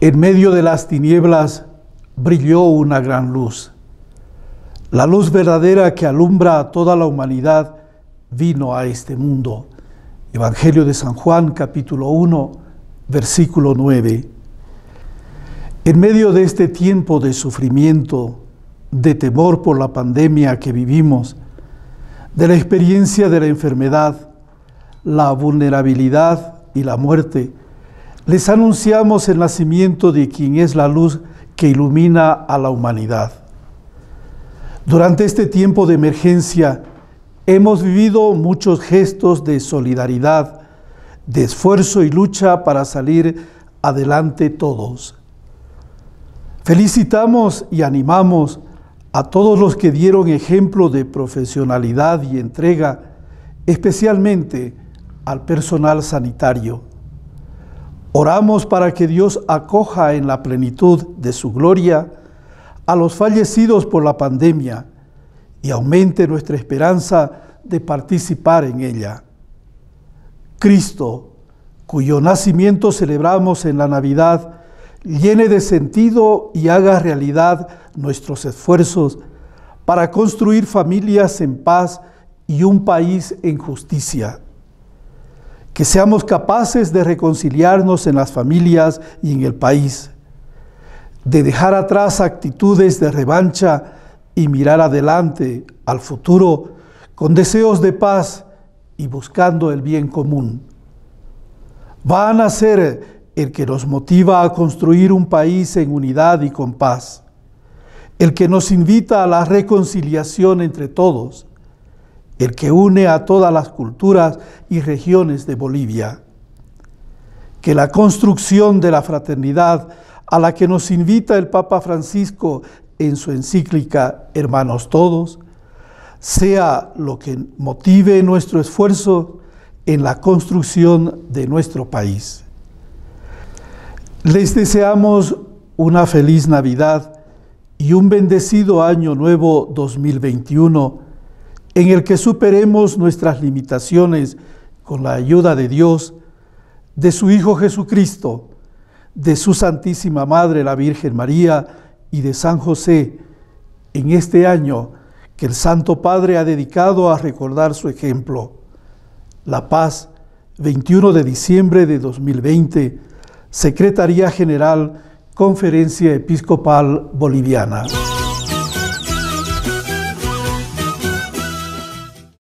En medio de las tinieblas brilló una gran luz. La luz verdadera que alumbra a toda la humanidad vino a este mundo. Evangelio de San Juan capítulo 1 versículo 9. En medio de este tiempo de sufrimiento, de temor por la pandemia que vivimos, de la experiencia de la enfermedad, la vulnerabilidad y la muerte, les anunciamos el nacimiento de quien es la luz que ilumina a la humanidad. Durante este tiempo de emergencia hemos vivido muchos gestos de solidaridad, de esfuerzo y lucha para salir adelante todos. Felicitamos y animamos a todos los que dieron ejemplo de profesionalidad y entrega, especialmente al personal sanitario. Oramos para que Dios acoja en la plenitud de su gloria a los fallecidos por la pandemia y aumente nuestra esperanza de participar en ella. Cristo, cuyo nacimiento celebramos en la Navidad, llene de sentido y haga realidad nuestros esfuerzos para construir familias en paz y un país en justicia que seamos capaces de reconciliarnos en las familias y en el país, de dejar atrás actitudes de revancha y mirar adelante al futuro con deseos de paz y buscando el bien común. Van a ser el que nos motiva a construir un país en unidad y con paz, el que nos invita a la reconciliación entre todos, el que une a todas las culturas y regiones de Bolivia. Que la construcción de la fraternidad a la que nos invita el Papa Francisco en su encíclica Hermanos Todos, sea lo que motive nuestro esfuerzo en la construcción de nuestro país. Les deseamos una feliz Navidad y un bendecido año nuevo 2021 en el que superemos nuestras limitaciones con la ayuda de Dios, de su Hijo Jesucristo, de su Santísima Madre la Virgen María y de San José, en este año que el Santo Padre ha dedicado a recordar su ejemplo. La Paz, 21 de diciembre de 2020, Secretaría General, Conferencia Episcopal Boliviana.